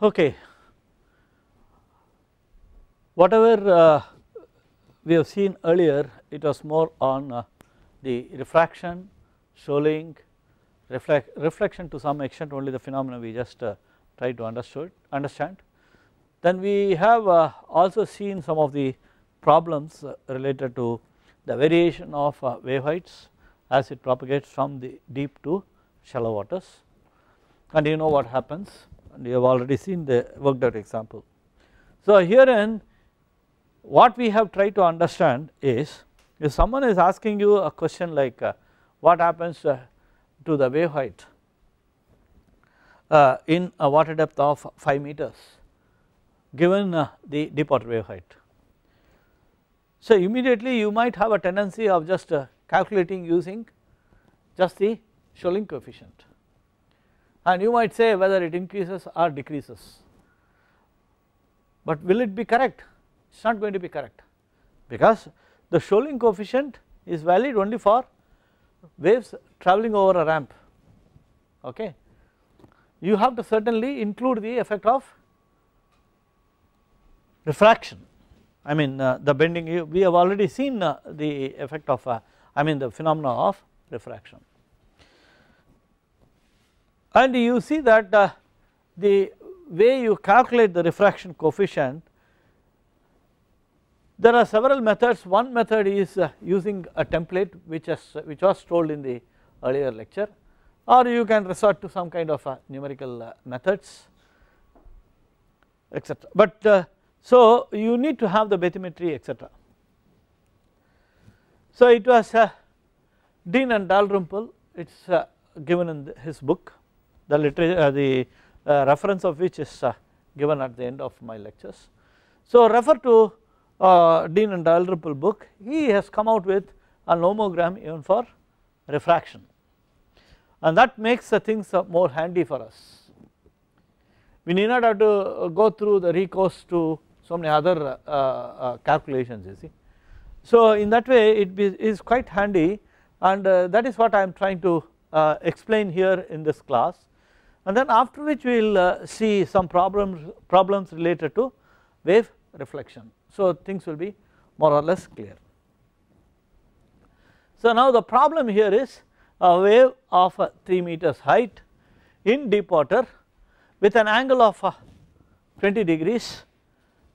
Okay. Whatever uh, we have seen earlier it was more on uh, the refraction, shoaling, reflect, reflection to some extent only the phenomena we just uh, to understood, understand. Then we have uh, also seen some of the problems uh, related to the variation of uh, wave heights as it propagates from the deep to shallow waters and you know what happens and you have already seen the worked out example. So herein what we have tried to understand is if someone is asking you a question like uh, what happens uh, to the wave height uh, in a water depth of 5 meters given uh, the deep water wave height. So immediately you might have a tendency of just uh, calculating using just the Scholling coefficient and you might say whether it increases or decreases. But will it be correct? It is not going to be correct because the Scholling coefficient is valid only for waves travelling over a ramp okay. You have to certainly include the effect of refraction I mean uh, the bending we have already seen uh, the effect of uh, I mean the phenomena of refraction and you see that uh, the way you calculate the refraction coefficient there are several methods one method is uh, using a template which has which was told in the earlier lecture or you can resort to some kind of uh, numerical uh, methods etc but uh, so you need to have the bathymetry etc so it was uh, Dean and Dalrymple it is given in the, his book the literature uh, the uh, reference of which is uh, given at the end of my lectures. So refer to uh, Dean and Dalrymple book he has come out with a nomogram even for refraction and that makes the things more handy for us. We need not have to go through the recourse to so many other uh, uh, calculations you see. So in that way it be, is quite handy and that is what I am trying to explain here in this class and then after which we will uh, see some problems, problems related to wave reflection. So things will be more or less clear. So now the problem here is a wave of uh, 3 meters height in deep water with an angle of uh, 20 degrees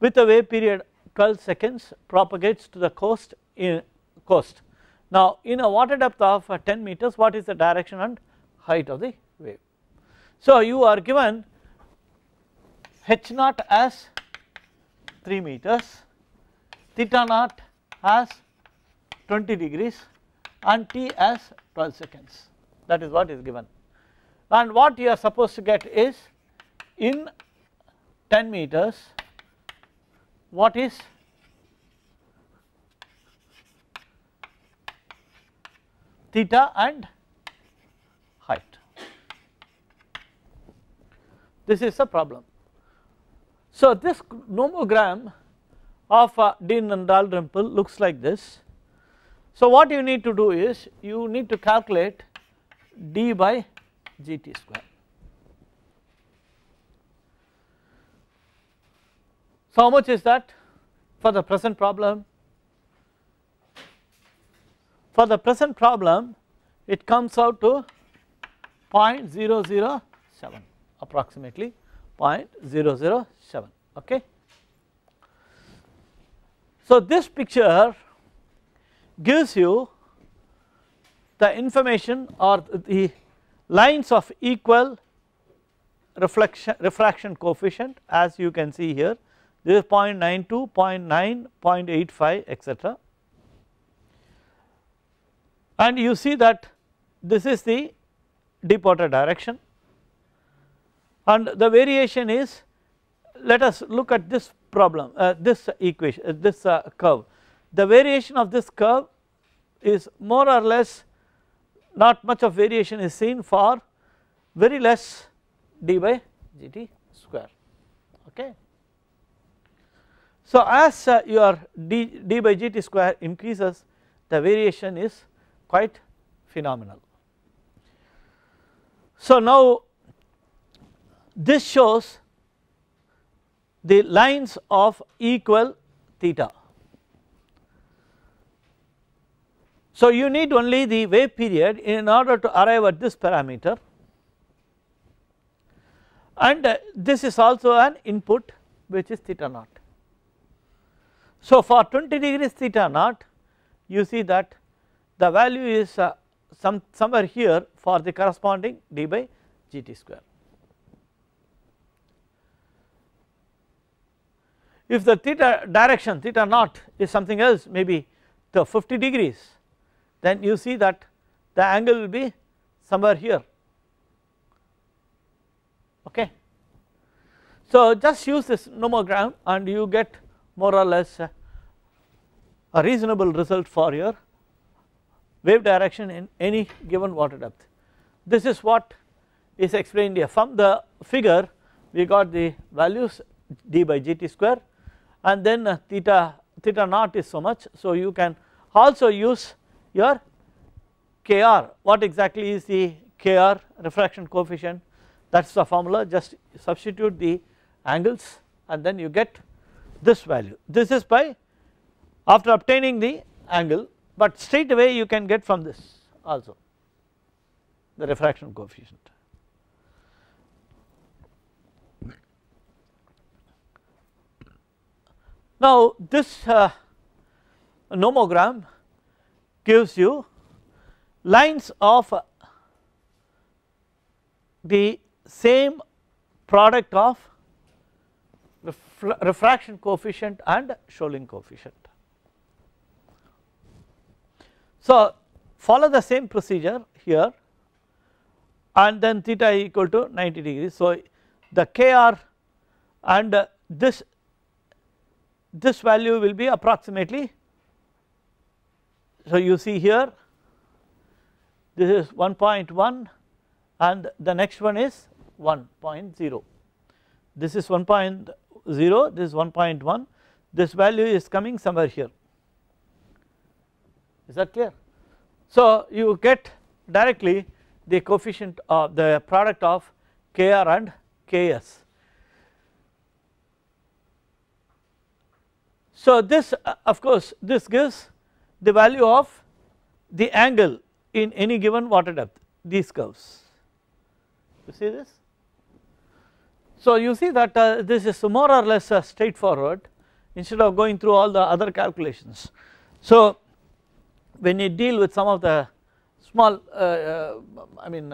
with a wave period 12 seconds propagates to the coast in coast. Now in a water depth of 10 meters what is the direction and height of the so you are given h naught as 3 meters, theta naught as 20 degrees and t as 12 seconds that is what is given and what you are supposed to get is in 10 meters what is theta and this is a problem. So this nomogram of uh, Dean and Dalrymple looks like this. So what you need to do is you need to calculate d by gt square. So how much is that for the present problem? For the present problem it comes out to 0.007 approximately 0.007 okay. So this picture gives you the information or the lines of equal reflection refraction coefficient as you can see here this is 0.92, 0.9, 0.85 etc. And you see that this is the water direction and the variation is let us look at this problem uh, this equation uh, this uh, curve the variation of this curve is more or less not much of variation is seen for very less d by gt square okay. So as uh, your d, d by gt square increases the variation is quite phenomenal. So now this shows the lines of equal theta. So, you need only the wave period in order to arrive at this parameter and uh, this is also an input which is theta naught. So, for 20 degrees theta naught you see that the value is uh, some somewhere here for the corresponding d by gt square. If the theta direction theta naught is something else maybe the 50 degrees then you see that the angle will be somewhere here okay. So just use this nomogram and you get more or less a, a reasonable result for your wave direction in any given water depth. This is what is explained here from the figure we got the values d by gt square and then uh, theta theta naught is so much so you can also use your kr what exactly is the kr refraction coefficient that is the formula just substitute the angles and then you get this value this is by after obtaining the angle but straight away you can get from this also the refraction coefficient Now this uh, nomogram gives you lines of the same product of refraction coefficient and Scholling coefficient. So follow the same procedure here and then theta equal to 90 degrees. So the kr and this this value will be approximately so you see here this is 1.1 and the next one is 1.0 this is 1.0 this is 1.1 this value is coming somewhere here is that clear so you get directly the coefficient of the product of kr and ks So this uh, of course this gives the value of the angle in any given water depth these curves you see this. So you see that uh, this is more or less uh, straightforward instead of going through all the other calculations. So when you deal with some of the small uh, uh I mean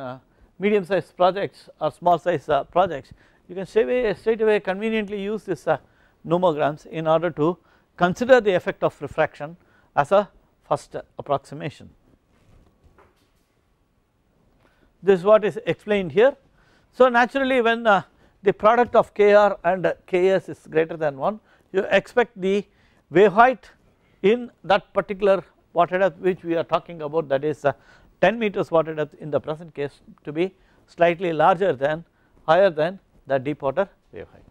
medium sized projects or small size projects you can straight away, straight away conveniently use this nomograms in order to consider the effect of refraction as a first approximation. This is what is explained here. So naturally when uh, the product of Kr and Ks is greater than 1 you expect the wave height in that particular water depth which we are talking about that is uh, 10 meters water depth in the present case to be slightly larger than higher than the deep water wave height.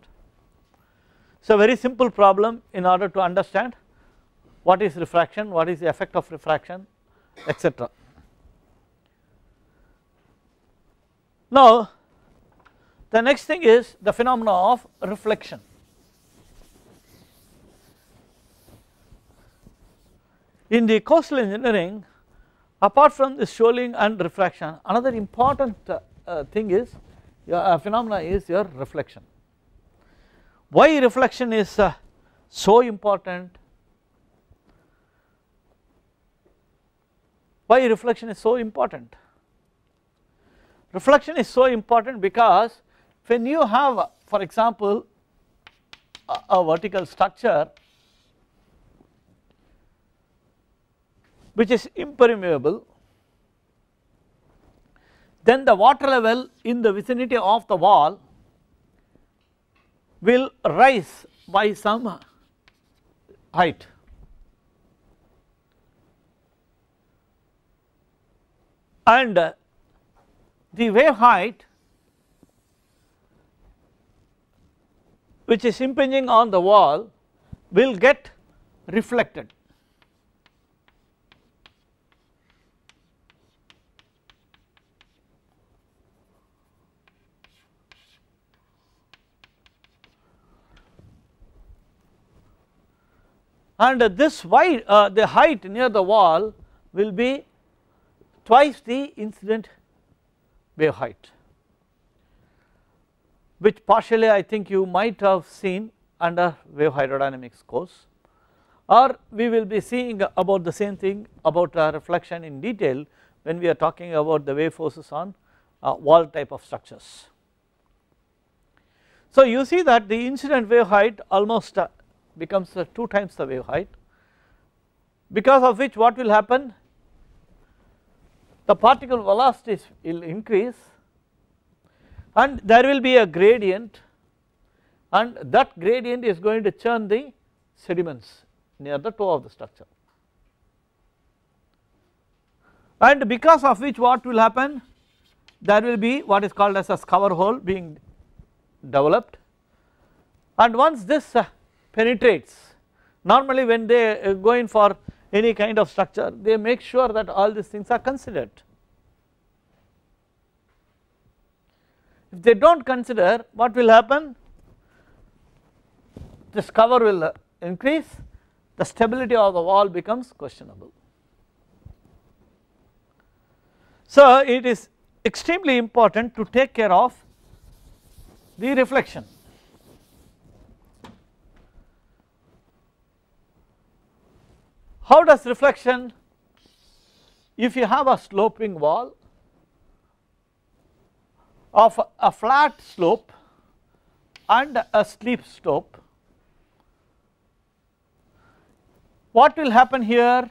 So very simple problem in order to understand what is refraction, what is the effect of refraction etc. Now the next thing is the phenomena of reflection. In the coastal engineering apart from the shoaling and refraction another important uh, thing is uh, phenomena is your reflection. Why reflection is uh, so important? Why reflection is so important? Reflection is so important because when you have for example a, a vertical structure which is impermeable then the water level in the vicinity of the wall will rise by some height. And the wave height which is impinging on the wall will get reflected. and this wide uh, the height near the wall will be twice the incident wave height which partially I think you might have seen under wave hydrodynamics course or we will be seeing about the same thing about reflection in detail when we are talking about the wave forces on uh, wall type of structures. So you see that the incident wave height almost uh, becomes 2 times the wave height because of which what will happen the particle velocity will increase and there will be a gradient and that gradient is going to churn the sediments near the toe of the structure. And because of which what will happen there will be what is called as a scour hole being developed and once this uh, penetrates. Normally when they uh, go in for any kind of structure they make sure that all these things are considered. If they do not consider what will happen this cover will uh, increase the stability of the wall becomes questionable. So it is extremely important to take care of the reflection How does reflection, if you have a sloping wall of a flat slope and a steep slope, what will happen here?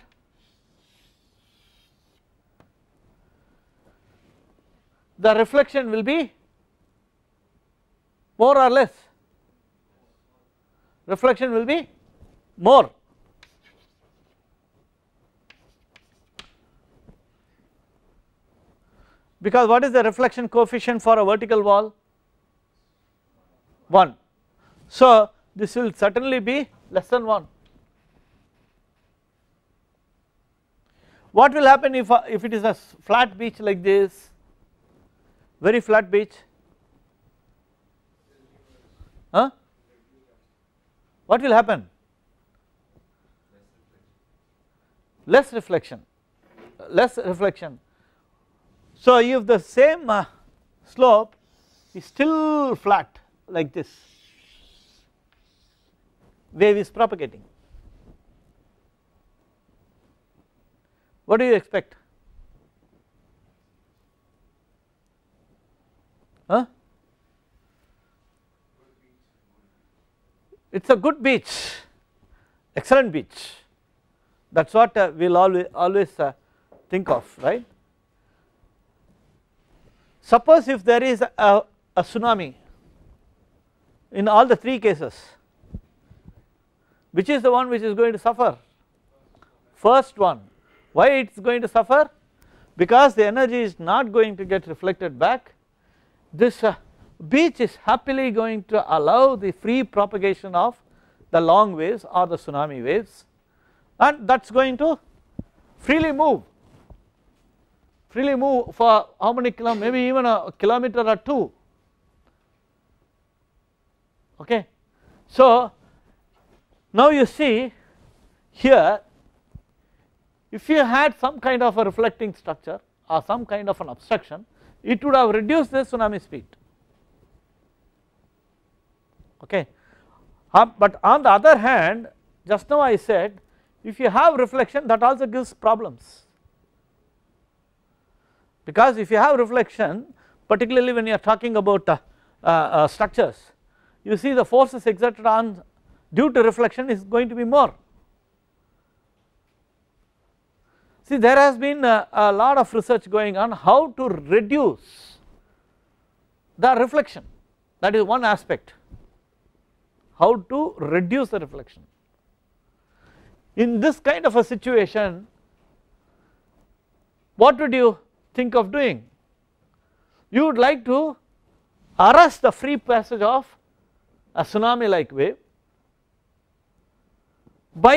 The reflection will be more or less, reflection will be more because what is the reflection coefficient for a vertical wall? 1. So this will certainly be less than 1. What will happen if, uh, if it is a flat beach like this, very flat beach? Huh? What will happen? Less reflection, less reflection so if the same uh, slope is still flat like this wave is propagating what do you expect huh it's a good beach excellent beach that is what uh, we will always, always uh, think of right Suppose if there is a, a tsunami in all the three cases which is the one which is going to suffer? First one. Why it is going to suffer? Because the energy is not going to get reflected back. This uh, beach is happily going to allow the free propagation of the long waves or the tsunami waves and that is going to freely move freely move for how many kilometers, maybe even a kilometer or two. Okay. So, now you see here if you had some kind of a reflecting structure or some kind of an obstruction it would have reduced the tsunami speed okay. Um, but on the other hand just now I said if you have reflection that also gives problems because if you have reflection particularly when you are talking about uh, uh, uh, structures you see the forces exerted on due to reflection is going to be more. See there has been a, uh, a lot of research going on how to reduce the reflection that is one aspect how to reduce the reflection. In this kind of a situation what would you think of doing. You would like to arrest the free passage of a tsunami like wave by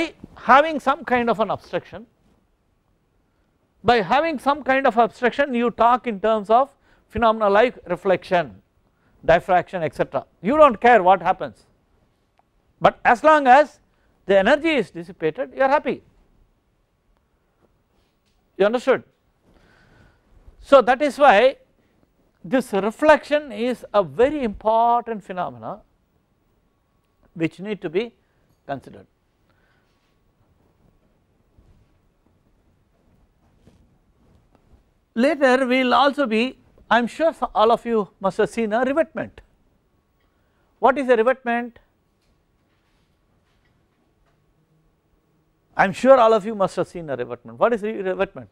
having some kind of an obstruction. By having some kind of obstruction you talk in terms of phenomena like reflection, diffraction etc. You do not care what happens but as long as the energy is dissipated you are happy. You understood? So that is why this reflection is a very important phenomena which need to be considered. Later we will also be I am sure all of you must have seen a revetment. What is a revetment? I am sure all of you must have seen a revetment. What is revetment?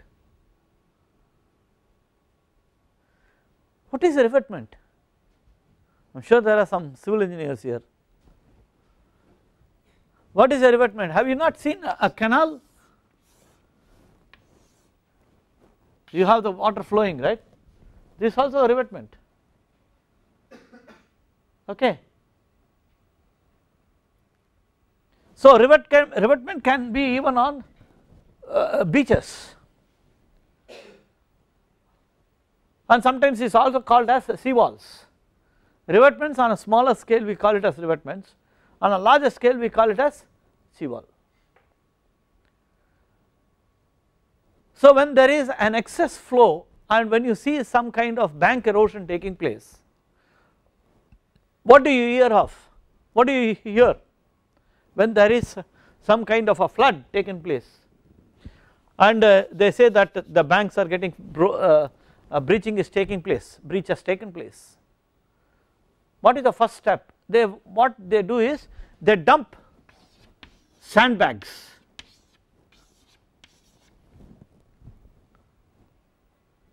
What is revetment? I am sure there are some civil engineers here. What is revetment? Have you not seen a, a canal? You have the water flowing, right? This also a revetment. Okay. So revet can, revetment can be even on uh, beaches. and sometimes is also called as seawalls. Revetments on a smaller scale we call it as revetments, on a larger scale we call it as seawall. So when there is an excess flow and when you see some kind of bank erosion taking place, what do you hear of? What do you hear when there is some kind of a flood taking place and uh, they say that the banks are getting bro, uh, uh, breaching is taking place, breach has taken place. What is the first step? They what they do is they dump sandbags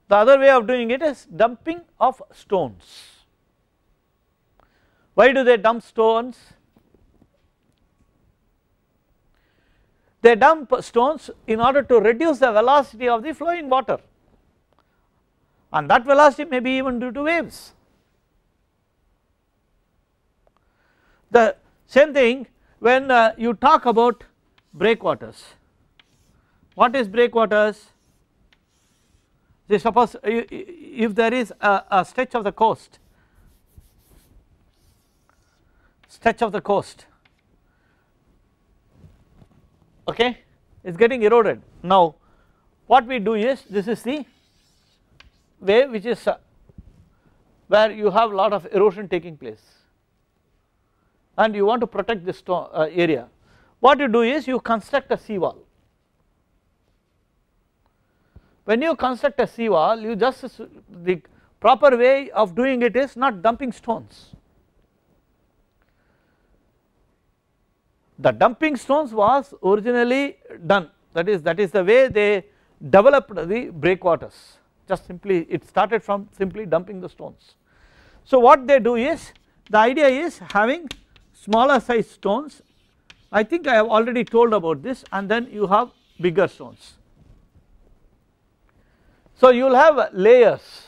The other way of doing it is dumping of stones. Why do they dump stones? They dump stones in order to reduce the velocity of the flowing water and that velocity may be even due to waves. The same thing when uh, you talk about breakwaters, what is breakwaters? They suppose uh, if there is a, a stretch of the coast, stretch of the coast okay it is getting eroded. Now what we do is this is the wave which is uh, where you have lot of erosion taking place and you want to protect this uh, area what you do is you construct a seawall when you construct a seawall you just the proper way of doing it is not dumping stones the dumping stones was originally done that is that is the way they developed the breakwaters just simply it started from simply dumping the stones. So what they do is the idea is having smaller size stones I think I have already told about this and then you have bigger stones. So you will have layers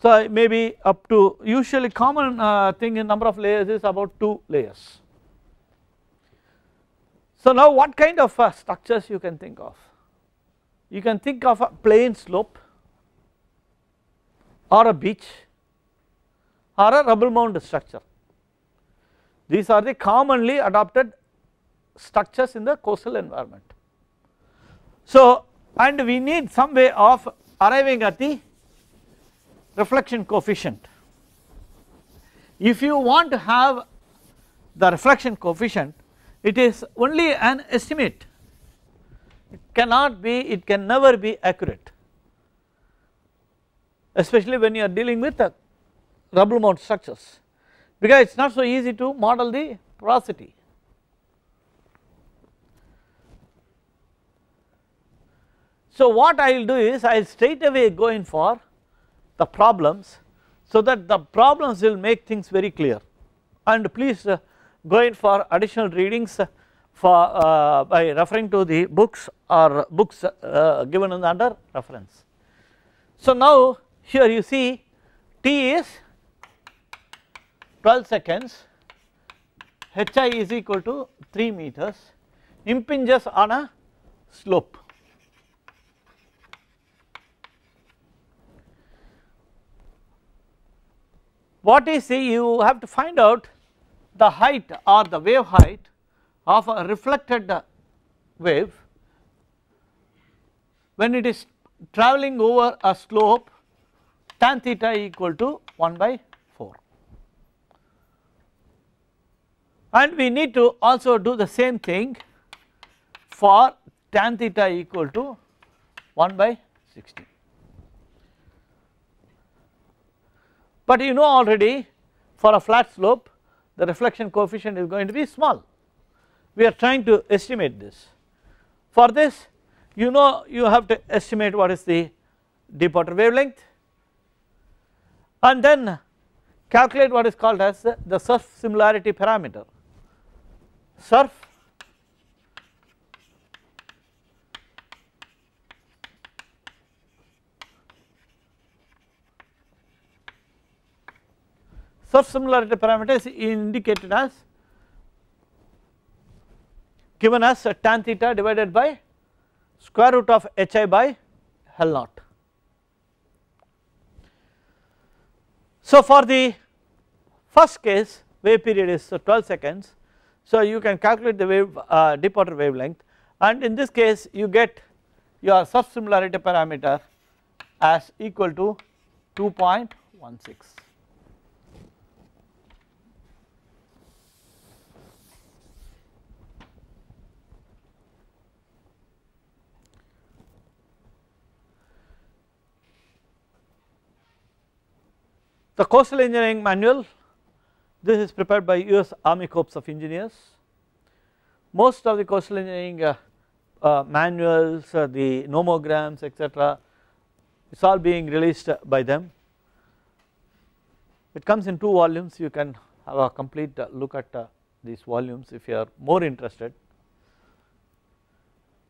so maybe up to usually common uh, thing in number of layers is about 2 layers. So now what kind of uh, structures you can think of you can think of a plain slope or a beach or a rubble mound structure. These are the commonly adopted structures in the coastal environment. So and we need some way of arriving at the reflection coefficient. If you want to have the reflection coefficient it is only an estimate it cannot be it can never be accurate especially when you are dealing with a rubble mount structures because it is not so easy to model the porosity. So what I will do is I will straight away go in for the problems so that the problems will make things very clear and please uh, go in for additional readings uh, for uh, by referring to the books or books uh, given under reference. So now here you see t is 12 seconds, hi is equal to 3 meters, impinges on a slope. What is the you have to find out the height or the wave height of a reflected wave when it is travelling over a slope tan theta equal to 1 by 4 and we need to also do the same thing for tan theta equal to 1 by 60. But you know already for a flat slope the reflection coefficient is going to be small we are trying to estimate this. For this you know you have to estimate what is the deep water wavelength and then calculate what is called as the, surf similarity parameter. Surf surf similarity parameter is indicated as given as tan theta divided by square root of hi by L naught. So for the first case wave period is 12 seconds so you can calculate the wave uh, deep water wavelength and in this case you get your sub similarity parameter as equal to 2.16. The coastal engineering manual this is prepared by US Army Corps of Engineers. Most of the coastal engineering uh, uh, manuals, uh, the nomograms etc it is all being released uh, by them. It comes in two volumes you can have a complete uh, look at uh, these volumes if you are more interested.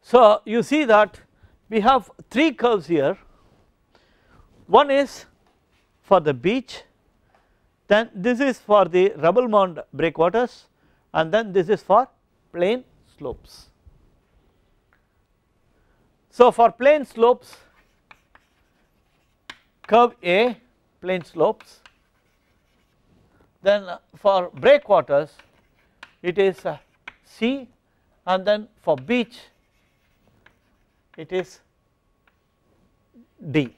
So you see that we have three curves here one is for the beach then this is for the rubble mound breakwaters and then this is for plain slopes. So for plain slopes curve A plain slopes then uh, for breakwaters it is uh, C and then for beach it is D.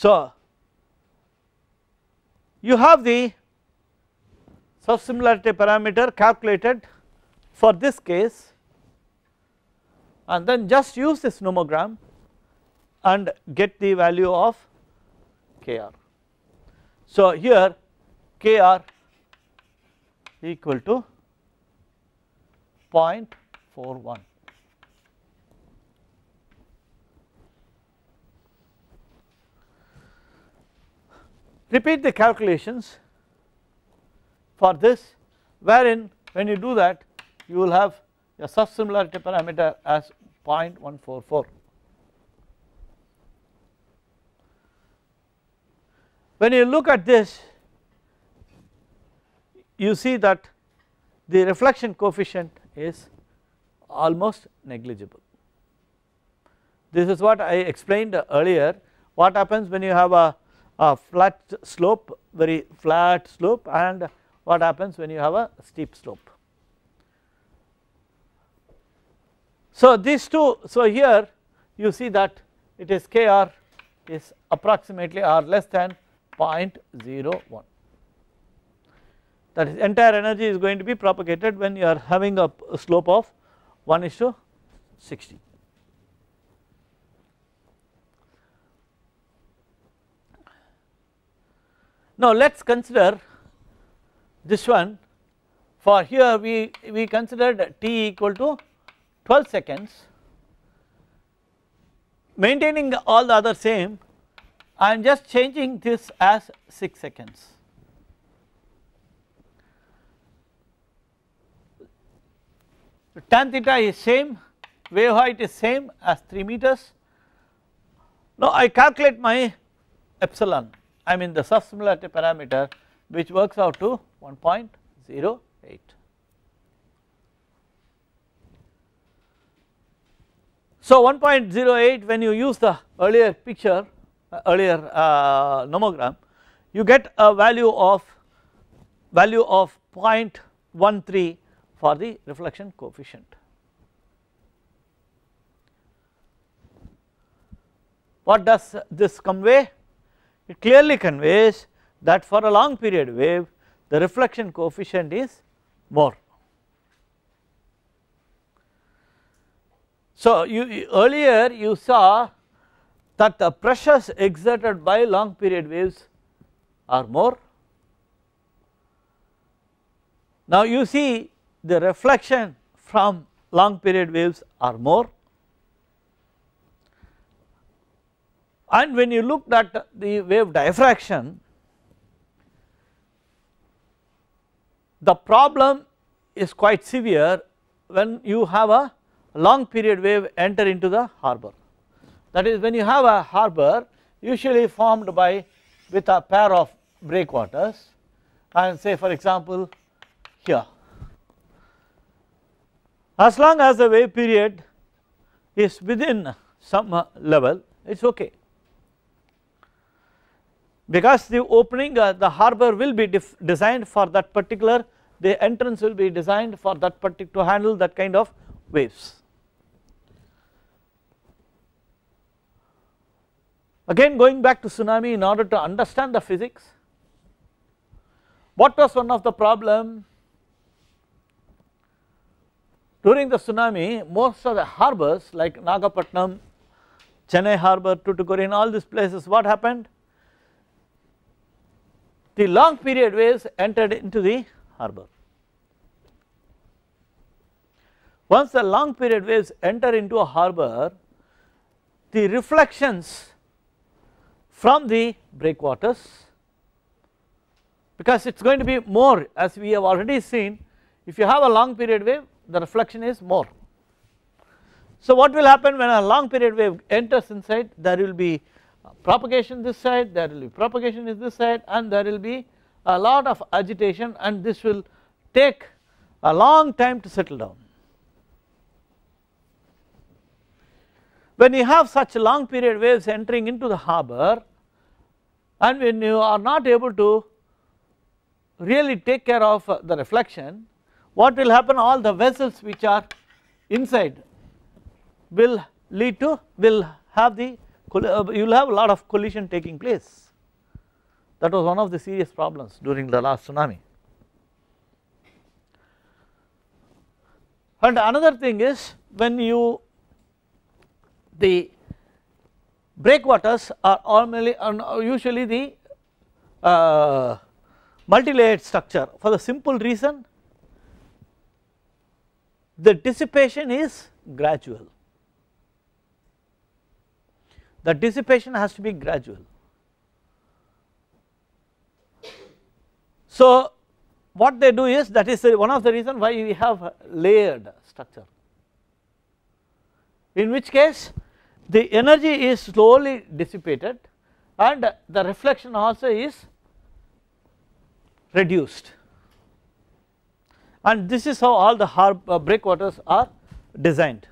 So, you have the subsimilarity parameter calculated for this case and then just use this nomogram and get the value of Kr. So, here Kr equal to 0.41 repeat the calculations for this wherein when you do that you will have a sub-similarity parameter as 0.144. When you look at this you see that the reflection coefficient is almost negligible. This is what I explained earlier what happens when you have a a flat slope very flat slope and what happens when you have a steep slope. So these two so here you see that it is Kr is approximately r less than 0.01 that is entire energy is going to be propagated when you are having a slope of 1 is to 60. Now let us consider this one for here we, we considered t equal to 12 seconds maintaining all the other same I am just changing this as 6 seconds. Tan theta is same wave height is same as 3 meters now I calculate my epsilon I mean the sub-similarity parameter which works out to 1.08. So 1.08 when you use the earlier picture uh, earlier uh, nomogram you get a value of value of 0.13 for the reflection coefficient. what does this convey? It clearly conveys that for a long period wave the reflection coefficient is more. So you earlier you saw that the pressures exerted by long period waves are more. Now you see the reflection from long period waves are more And when you looked at the wave diffraction, the problem is quite severe when you have a long period wave enter into the harbor. That is when you have a harbor usually formed by with a pair of breakwaters and say for example here. As long as the wave period is within some level it is okay because the opening uh, the harbor will be designed for that particular the entrance will be designed for that particular to handle that kind of waves. Again going back to tsunami in order to understand the physics what was one of the problem during the tsunami most of the harbors like Nagapattinam, Chennai harbor, Tuticorin all these places what happened the long period waves entered into the harbor. Once the long period waves enter into a harbor, the reflections from the breakwaters because it is going to be more as we have already seen if you have a long period wave the reflection is more. So what will happen when a long period wave enters inside there will be propagation this side there will be propagation is this side and there will be a lot of agitation and this will take a long time to settle down. When you have such long period waves entering into the harbor and when you are not able to really take care of the reflection what will happen all the vessels which are inside will lead to will have the uh, you will have a lot of collision taking place that was one of the serious problems during the last tsunami. And another thing is when you the breakwaters are normally uh, usually the uh, multilayered structure for the simple reason the dissipation is gradual the dissipation has to be gradual. So what they do is that is one of the reason why we have layered structure in which case the energy is slowly dissipated and the reflection also is reduced and this is how all the uh, breakwaters are designed.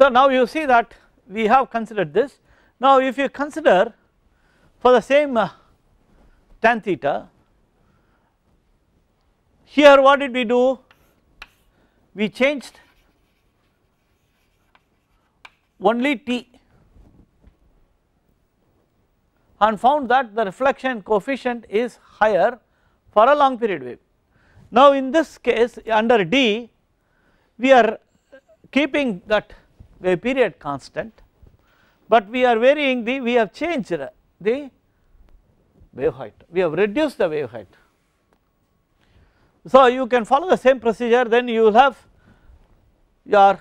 So now you see that we have considered this. Now if you consider for the same uh, tan theta here what did we do we changed only t and found that the reflection coefficient is higher for a long period wave. Now in this case under D we are keeping that the period constant but we are varying the we have changed the wave height we have reduced the wave height. So you can follow the same procedure then you will have your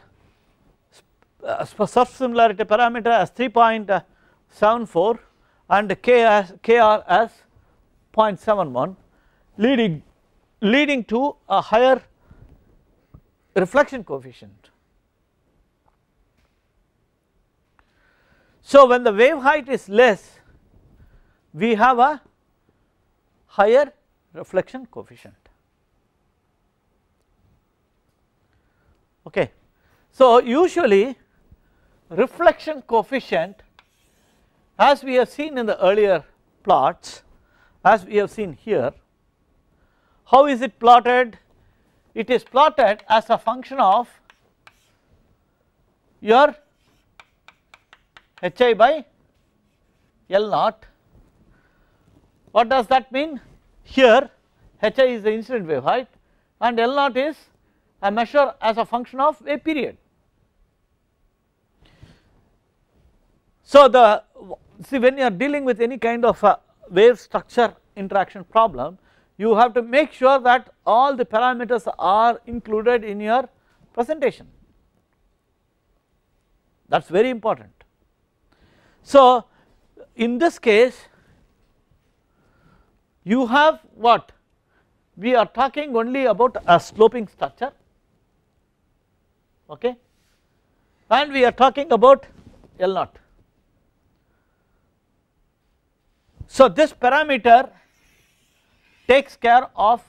uh, surface similarity parameter as 3.74 and K as, KR as 0.71 leading leading to a higher reflection coefficient. So, when the wave height is less we have a higher reflection coefficient okay. So, usually reflection coefficient as we have seen in the earlier plots as we have seen here how is it plotted it is plotted as a function of your H i by L naught. What does that mean? Here H i is the incident wave height and L naught is a measure as a function of a period. So the see when you are dealing with any kind of a wave structure interaction problem you have to make sure that all the parameters are included in your presentation that is very important so, in this case you have what we are talking only about a sloping structure okay and we are talking about L naught. So this parameter takes care of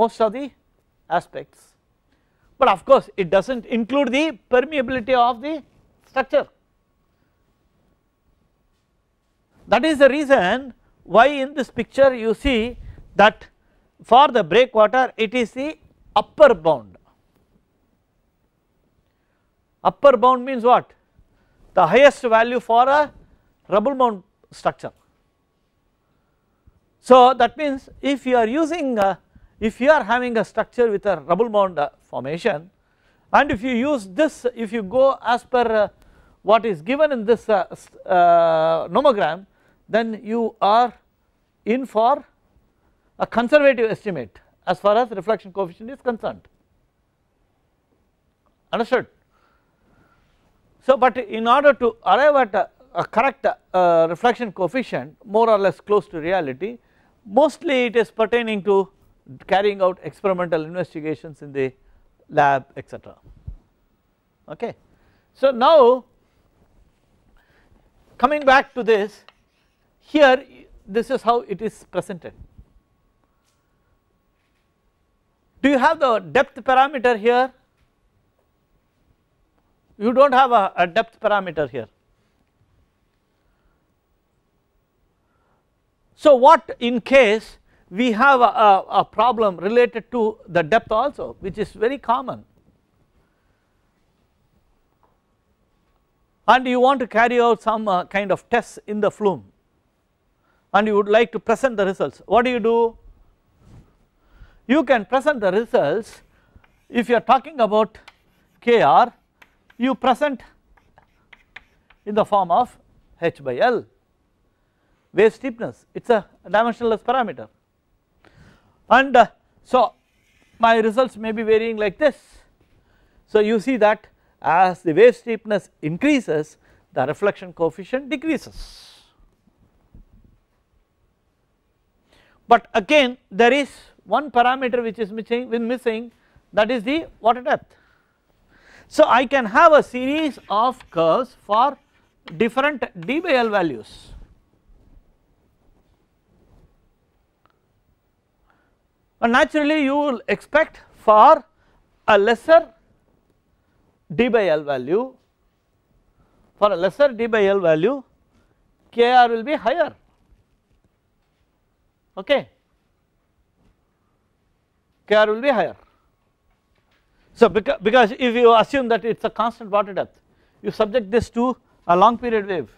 most of the aspects but of course it does not include the permeability of the structure. That is the reason why in this picture you see that for the breakwater it is the upper bound. Upper bound means what? The highest value for a rubble mound structure. So that means if you are using a, if you are having a structure with a rubble mound uh, formation and if you use this if you go as per uh, what is given in this uh, nomogram then you are in for a conservative estimate as far as reflection coefficient is concerned understood. So, but in order to arrive at a, a correct uh, reflection coefficient more or less close to reality mostly it is pertaining to carrying out experimental investigations in the lab etc okay. So now coming back to this here this is how it is presented. Do you have the depth parameter here? You do not have a, a depth parameter here. So what in case we have a, a, a, problem related to the depth also which is very common and you want to carry out some uh, kind of tests in the flume and you would like to present the results what do you do you can present the results if you are talking about kr you present in the form of h by l wave steepness it is a dimensionless parameter and uh, so my results may be varying like this. So you see that as the wave steepness increases the reflection coefficient decreases. But again there is one parameter which is missing, missing that is the water depth. So I can have a series of curves for different d by L values. And naturally you will expect for a lesser d by L value for a lesser d by L value Kr will be higher okay kr will be higher. So because, because if you assume that it is a constant water depth you subject this to a long period wave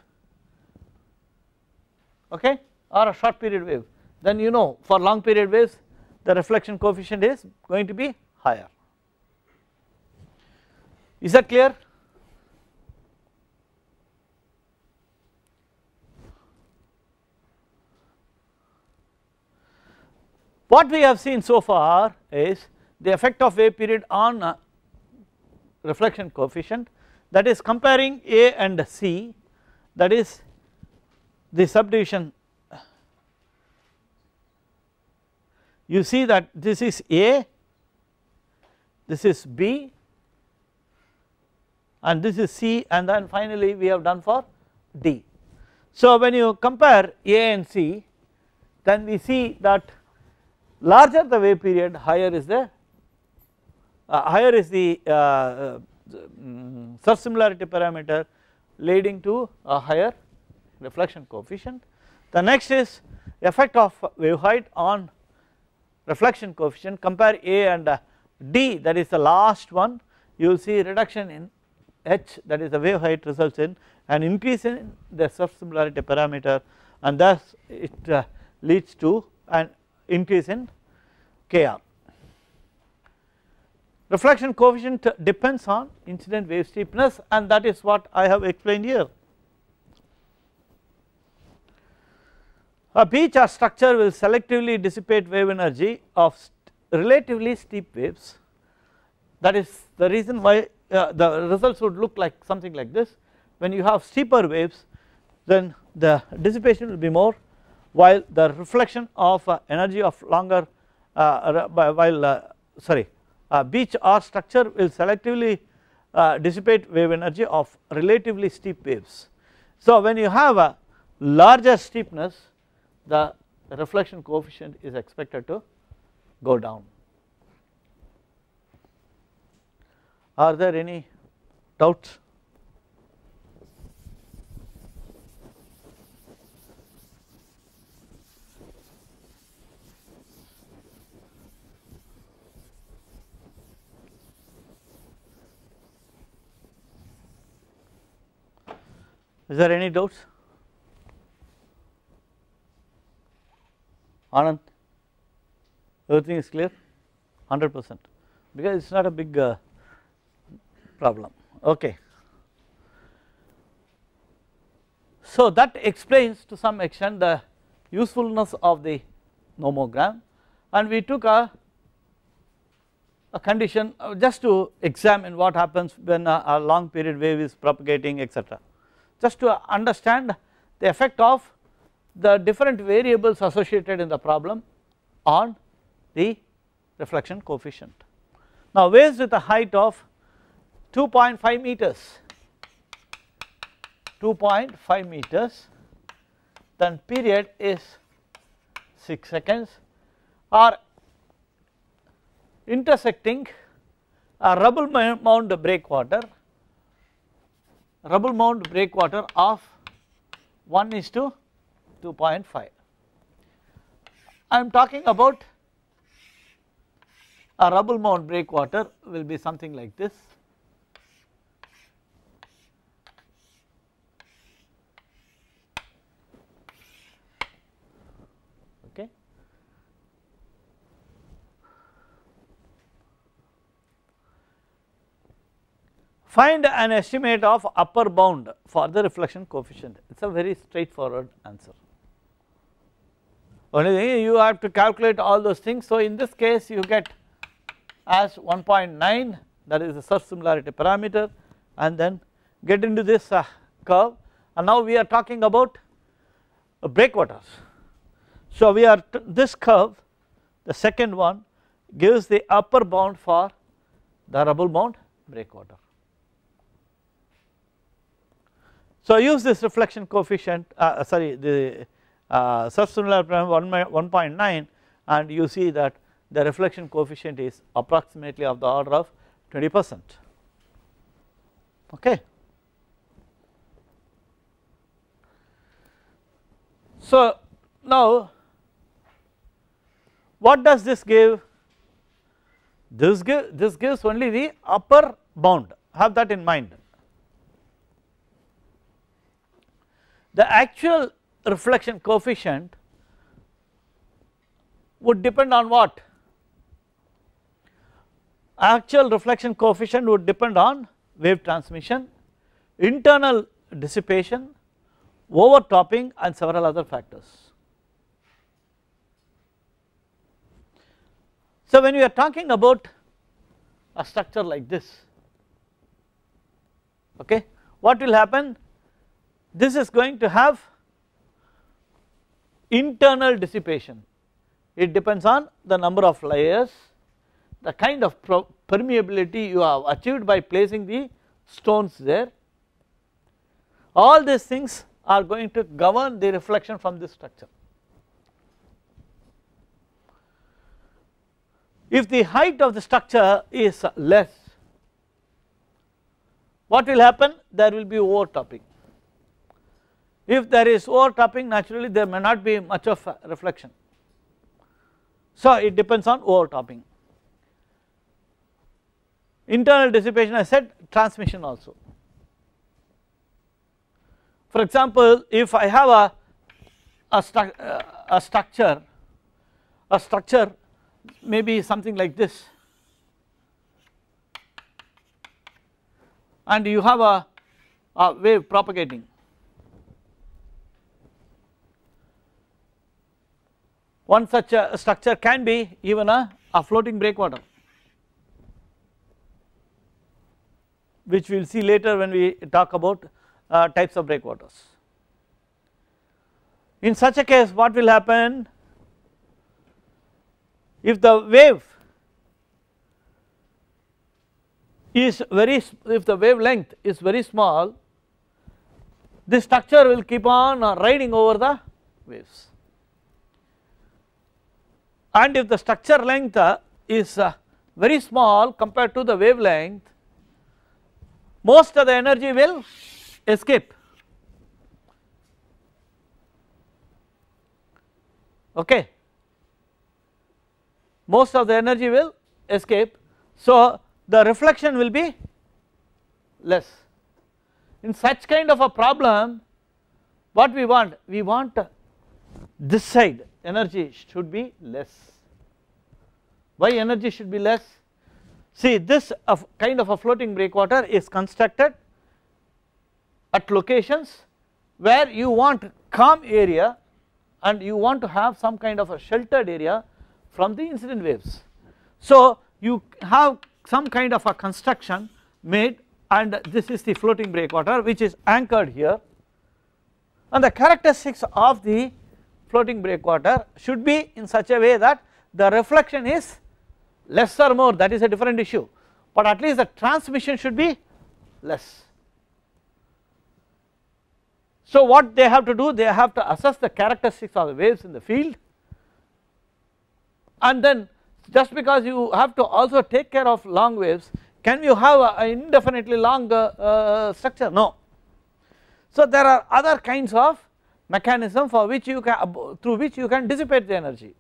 okay or a short period wave then you know for long period waves the reflection coefficient is going to be higher is that clear What we have seen so far is the effect of wave period on uh, reflection coefficient that is comparing A and C that is the subdivision you see that this is A, this is B and this is C and then finally we have done for D. So when you compare A and C then we see that larger the wave period higher is the uh, higher is the uh, um, sub-similarity parameter leading to a higher reflection coefficient. The next is effect of wave height on reflection coefficient compare A and uh, D that is the last one you will see reduction in H that is the wave height results in an increase in the sub-similarity parameter and thus it uh, leads to an increase in kr. Reflection coefficient depends on incident wave steepness and that is what I have explained here. A beach or structure will selectively dissipate wave energy of st relatively steep waves that is the reason why uh, the results would look like something like this when you have steeper waves then the dissipation will be more while the reflection of uh, energy of longer uh, while uh, sorry beach or structure will selectively dissipate wave energy of relatively steep waves. So when you have a larger steepness the reflection coefficient is expected to go down. Are there any doubts? Is there any doubts? Anand, everything is clear? 100 percent because it is not a big uh, problem. Okay. So that explains to some extent the usefulness of the nomogram and we took a, a condition uh, just to examine what happens when a, a long period wave is propagating etc just to understand the effect of the different variables associated in the problem on the reflection coefficient. Now waves with a height of 2.5 meters, 2.5 meters then period is 6 seconds are intersecting a rubble mound breakwater rubble mound breakwater of 1 is to 2.5. I am talking about a rubble mound breakwater will be something like this Find an estimate of upper bound for the reflection coefficient. It is a very straightforward answer. Only thing you have to calculate all those things. So in this case you get as 1.9 that is the self-similarity parameter and then get into this uh, curve and now we are talking about uh, breakwaters. So we are this curve the second one gives the upper bound for the rubble bound breakwater. So I use this reflection coefficient uh, uh sorry the uh, subsimilar 1.9 and you see that the reflection coefficient is approximately of the order of 20 percent okay. So now what does this give? This, give, this gives only the upper bound have that in mind the actual reflection coefficient would depend on what? Actual reflection coefficient would depend on wave transmission, internal dissipation, overtopping and several other factors. So when we are talking about a structure like this, okay, what will happen? this is going to have internal dissipation it depends on the number of layers the kind of permeability you have achieved by placing the stones there all these things are going to govern the reflection from this structure. If the height of the structure is less what will happen there will be overtopping if there is overtopping naturally there may not be much of reflection. So it depends on overtopping. Internal dissipation I said transmission also. For example if I have a, a, stru a structure, a structure maybe something like this and you have a, a wave propagating One such a uh, structure can be even a, a floating breakwater which we will see later when we talk about uh, types of breakwaters. In such a case what will happen if the wave is very if the wavelength is very small this structure will keep on uh, riding over the waves and if the structure length uh, is uh, very small compared to the wavelength most of the energy will escape okay most of the energy will escape so the reflection will be less in such kind of a problem what we want we want this side energy should be less. Why energy should be less? See this of kind of a floating breakwater is constructed at locations where you want calm area and you want to have some kind of a sheltered area from the incident waves. So you have some kind of a construction made and this is the floating breakwater which is anchored here and the characteristics of the floating breakwater should be in such a way that the reflection is less or more that is a different issue but at least the transmission should be less. So what they have to do they have to assess the characteristics of the waves in the field and then just because you have to also take care of long waves can you have an indefinitely long uh, uh, structure no. So there are other kinds of mechanism for which you can through which you can dissipate the energy.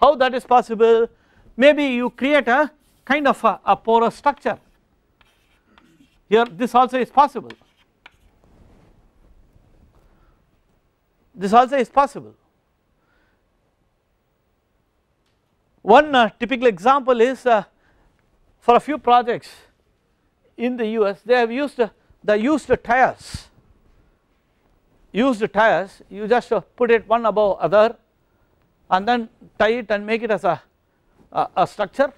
How that is possible? Maybe you create a kind of a, a porous structure. Here this also is possible. This also is possible. One uh, typical example is uh, for a few projects in the US they have used uh, used tires used tires you just put it one above other and then tie it and make it as a, a, a structure.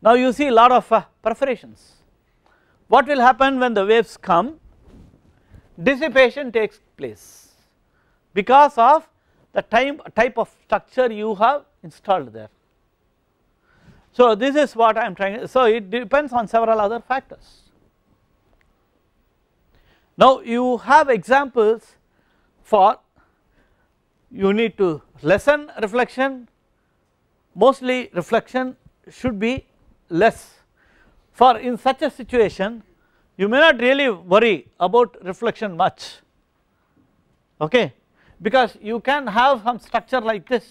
Now you see a lot of uh, perforations. What will happen when the waves come? Dissipation takes place because of the time, type of structure you have installed there. So this is what I am trying so it depends on several other factors. Now you have examples for you need to lessen reflection mostly reflection should be less for in such a situation you may not really worry about reflection much okay because you can have some structure like this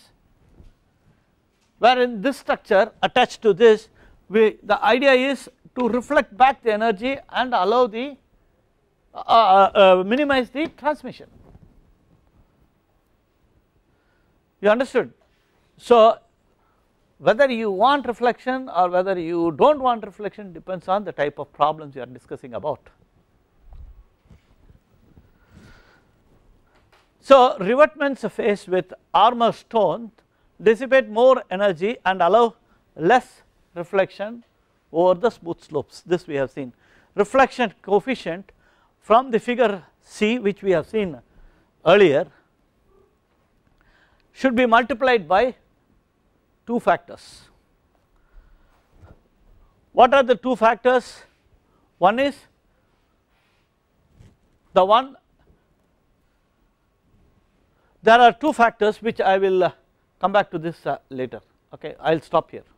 where in this structure attached to this we the idea is to reflect back the energy and allow the uh, uh, uh, minimize the transmission. You understood? So whether you want reflection or whether you do not want reflection depends on the type of problems you are discussing about. So revetments faced with armor stone dissipate more energy and allow less reflection over the smooth slopes this we have seen. Reflection coefficient from the figure C which we have seen earlier should be multiplied by two factors. What are the two factors? One is the one there are two factors which I will uh, come back to this uh, later okay I will stop here.